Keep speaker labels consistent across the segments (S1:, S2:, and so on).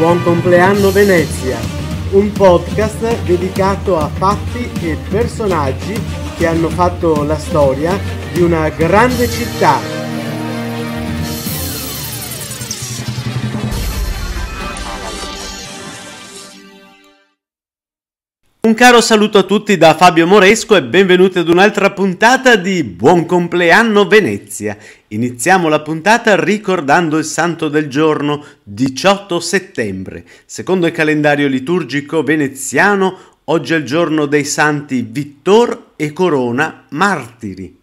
S1: Buon compleanno Venezia, un podcast dedicato a fatti e personaggi che hanno fatto la storia di una grande città Un caro saluto a tutti da Fabio Moresco e benvenuti ad un'altra puntata di Buon compleanno Venezia. Iniziamo la puntata ricordando il santo del giorno 18 settembre. Secondo il calendario liturgico veneziano, oggi è il giorno dei santi Vittor e Corona martiri.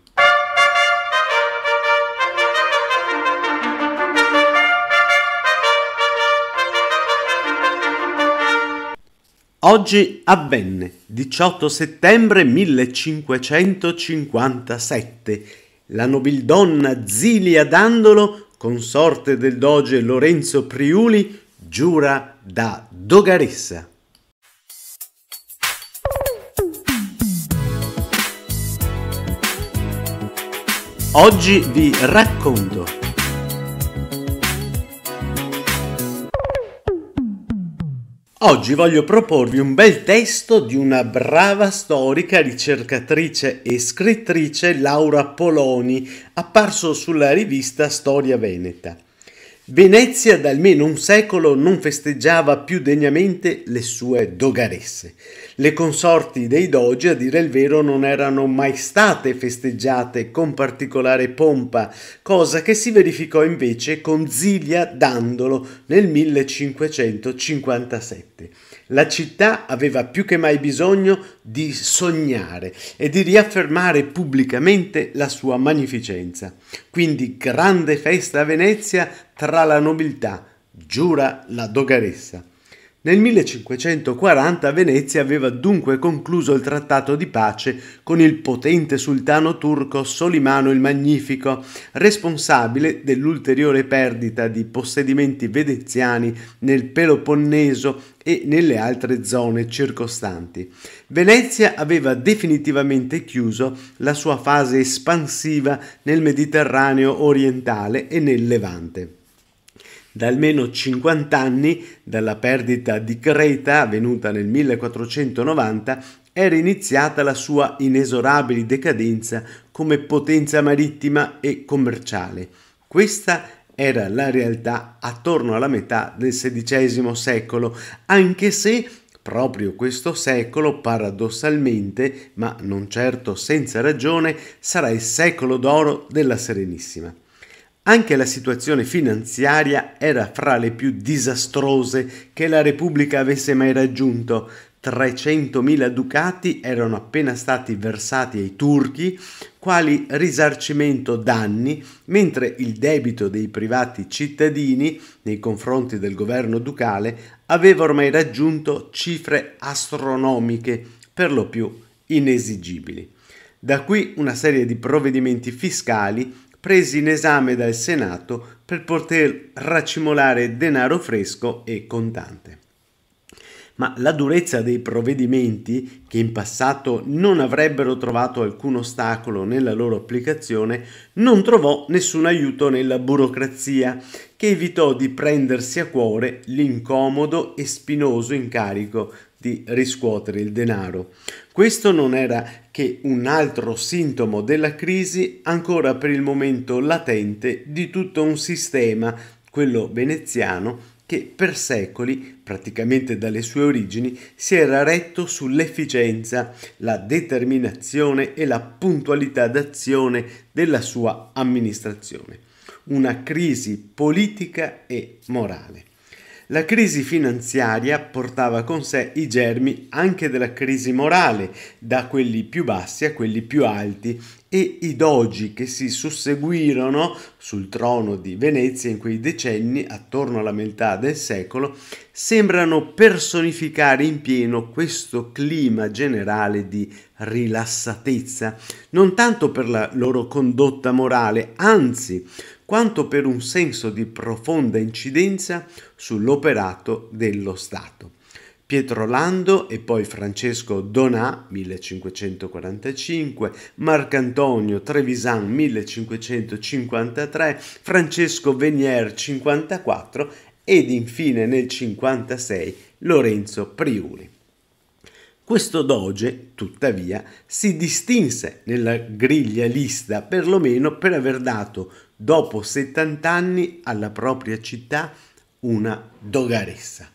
S1: Oggi avvenne, 18 settembre 1557, la nobildonna Zilia Dandolo, consorte del doge Lorenzo Priuli, giura da Dogaressa. Oggi vi racconto Oggi voglio proporvi un bel testo di una brava storica, ricercatrice e scrittrice Laura Poloni, apparso sulla rivista Storia Veneta. Venezia da almeno un secolo non festeggiava più degnamente le sue dogaresse. Le consorti dei Doge, a dire il vero, non erano mai state festeggiate con particolare pompa, cosa che si verificò invece con Zilia Dandolo nel 1557. La città aveva più che mai bisogno di sognare e di riaffermare pubblicamente la sua magnificenza. Quindi grande festa a Venezia tra la nobiltà, giura la dogaressa. Nel 1540 Venezia aveva dunque concluso il trattato di pace con il potente sultano turco Solimano il Magnifico, responsabile dell'ulteriore perdita di possedimenti veneziani nel Peloponneso e nelle altre zone circostanti. Venezia aveva definitivamente chiuso la sua fase espansiva nel Mediterraneo orientale e nel Levante da almeno 50 anni dalla perdita di Creta avvenuta nel 1490 era iniziata la sua inesorabile decadenza come potenza marittima e commerciale. Questa era la realtà attorno alla metà del XVI secolo, anche se proprio questo secolo, paradossalmente, ma non certo senza ragione, sarà il secolo d'oro della Serenissima. Anche la situazione finanziaria era fra le più disastrose che la Repubblica avesse mai raggiunto. 300.000 ducati erano appena stati versati ai turchi quali risarcimento danni, mentre il debito dei privati cittadini nei confronti del governo ducale aveva ormai raggiunto cifre astronomiche, per lo più inesigibili. Da qui una serie di provvedimenti fiscali presi in esame dal Senato per poter racimolare denaro fresco e contante ma la durezza dei provvedimenti, che in passato non avrebbero trovato alcun ostacolo nella loro applicazione, non trovò nessun aiuto nella burocrazia, che evitò di prendersi a cuore l'incomodo e spinoso incarico di riscuotere il denaro. Questo non era che un altro sintomo della crisi ancora per il momento latente di tutto un sistema, quello veneziano, che per secoli, praticamente dalle sue origini, si era retto sull'efficienza, la determinazione e la puntualità d'azione della sua amministrazione. Una crisi politica e morale. La crisi finanziaria portava con sé i germi anche della crisi morale, da quelli più bassi a quelli più alti, e i dogi che si susseguirono sul trono di Venezia in quei decenni, attorno alla metà del secolo, sembrano personificare in pieno questo clima generale di rilassatezza, non tanto per la loro condotta morale, anzi quanto per un senso di profonda incidenza sull'operato dello Stato. Pietro Lando e poi Francesco Donà 1545, Marcantonio Trevisan 1553, Francesco Venier 54 ed infine nel 56 Lorenzo Priuli. Questo doge, tuttavia, si distinse nella griglia lista perlomeno per aver dato, dopo 70 anni, alla propria città una dogaressa,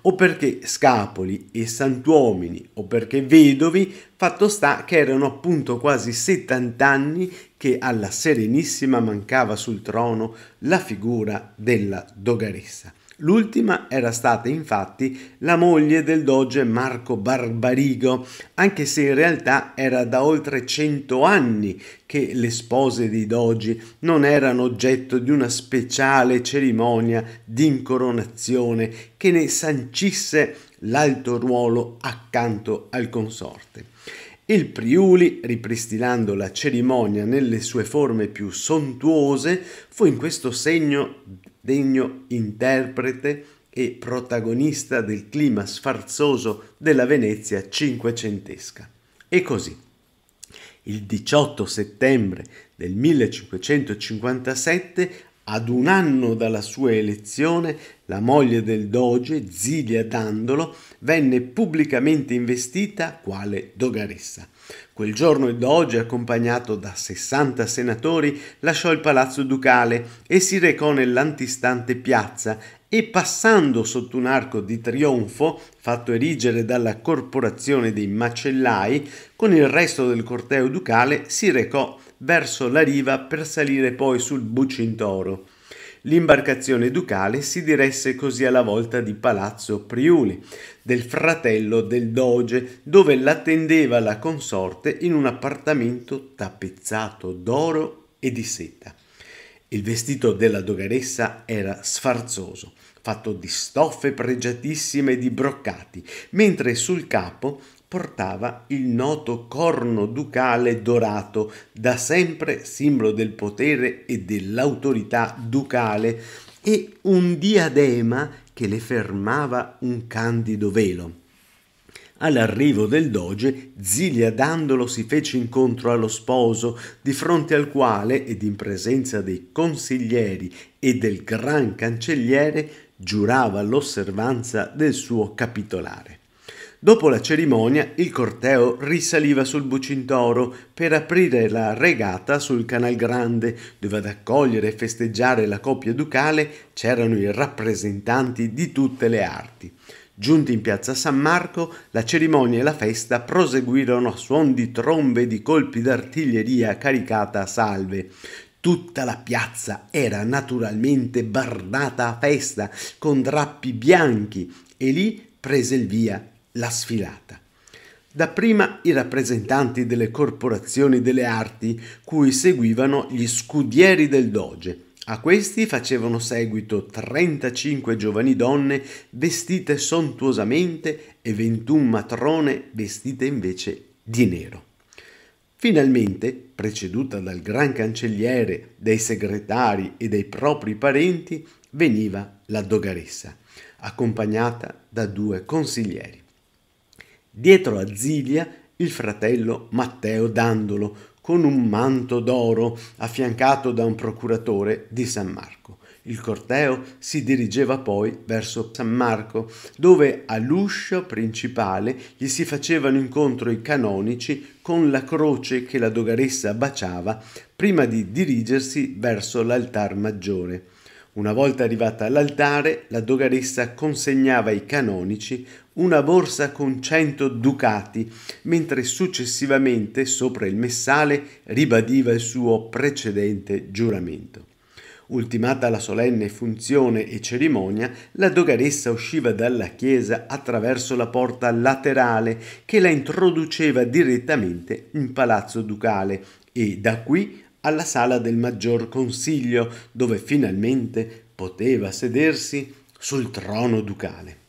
S1: o perché scapoli e santuomini, o perché vedovi, fatto sta che erano appunto quasi 70 anni che alla Serenissima mancava sul trono la figura della dogaressa L'ultima era stata infatti la moglie del doge Marco Barbarigo, anche se in realtà era da oltre cento anni che le spose di dogi non erano oggetto di una speciale cerimonia di incoronazione che ne sancisse l'alto ruolo accanto al consorte. Il Priuli, ripristinando la cerimonia nelle sue forme più sontuose, fu in questo segno degno interprete e protagonista del clima sfarzoso della Venezia cinquecentesca. E così, il 18 settembre del 1557 ad un anno dalla sua elezione, la moglie del doge, Zilia Dandolo, venne pubblicamente investita quale dogaressa. Quel giorno il doge, accompagnato da 60 senatori, lasciò il palazzo ducale e si recò nell'antistante piazza e passando sotto un arco di trionfo fatto erigere dalla corporazione dei macellai, con il resto del corteo ducale si recò verso la riva per salire poi sul Bucintoro. L'imbarcazione ducale si diresse così alla volta di Palazzo Priuli, del fratello del doge, dove l'attendeva la consorte in un appartamento tappezzato d'oro e di seta. Il vestito della dogaressa era sfarzoso, fatto di stoffe pregiatissime e di broccati, mentre sul capo portava il noto corno ducale dorato, da sempre simbolo del potere e dell'autorità ducale, e un diadema che le fermava un candido velo. All'arrivo del doge, Zilia Dandolo si fece incontro allo sposo, di fronte al quale, ed in presenza dei consiglieri e del gran cancelliere, giurava l'osservanza del suo capitolare. Dopo la cerimonia, il corteo risaliva sul Bucintoro per aprire la regata sul Canal Grande, dove ad accogliere e festeggiare la coppia ducale c'erano i rappresentanti di tutte le arti. Giunti in piazza San Marco, la cerimonia e la festa proseguirono a suon di trombe e di colpi d'artiglieria caricata a salve. Tutta la piazza era naturalmente bardata a festa con drappi bianchi e lì prese il via la sfilata. Dapprima i rappresentanti delle corporazioni delle arti, cui seguivano gli scudieri del doge. A questi facevano seguito 35 giovani donne vestite sontuosamente e 21 matrone vestite invece di nero. Finalmente, preceduta dal gran cancelliere, dai segretari e dai propri parenti, veniva la dogaressa, accompagnata da due consiglieri dietro a Zilia il fratello Matteo Dandolo, con un manto d'oro affiancato da un procuratore di San Marco. Il corteo si dirigeva poi verso San Marco, dove all'uscio principale gli si facevano incontro i canonici con la croce che la dogaressa baciava prima di dirigersi verso l'altar maggiore. Una volta arrivata all'altare, la dogaressa consegnava ai canonici una borsa con 100 ducati, mentre successivamente sopra il messale ribadiva il suo precedente giuramento. Ultimata la solenne funzione e cerimonia, la dogaressa usciva dalla chiesa attraverso la porta laterale che la introduceva direttamente in palazzo ducale e da qui alla sala del maggior consiglio, dove finalmente poteva sedersi sul trono ducale.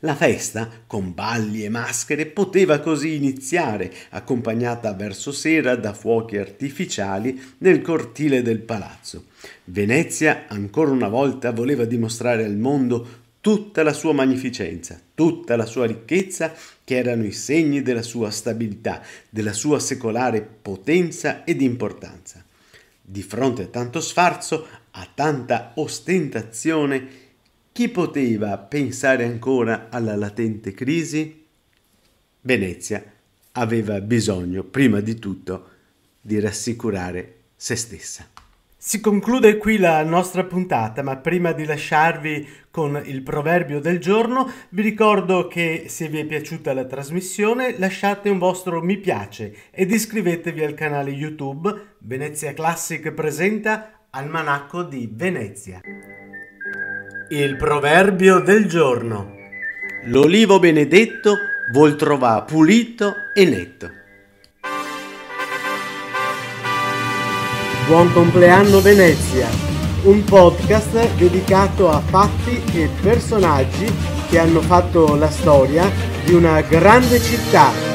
S1: La festa, con balli e maschere, poteva così iniziare, accompagnata verso sera da fuochi artificiali nel cortile del palazzo. Venezia ancora una volta voleva dimostrare al mondo tutta la sua magnificenza, tutta la sua ricchezza, che erano i segni della sua stabilità, della sua secolare potenza ed importanza. Di fronte a tanto sfarzo, a tanta ostentazione, chi poteva pensare ancora alla latente crisi? Venezia aveva bisogno, prima di tutto, di rassicurare se stessa. Si conclude qui la nostra puntata, ma prima di lasciarvi con il proverbio del giorno, vi ricordo che se vi è piaciuta la trasmissione lasciate un vostro mi piace ed iscrivetevi al canale YouTube Venezia Classic presenta Almanacco di Venezia. Il proverbio del giorno. L'olivo benedetto vuol trovare pulito e netto. Buon compleanno Venezia, un podcast dedicato a fatti e personaggi che hanno fatto la storia di una grande città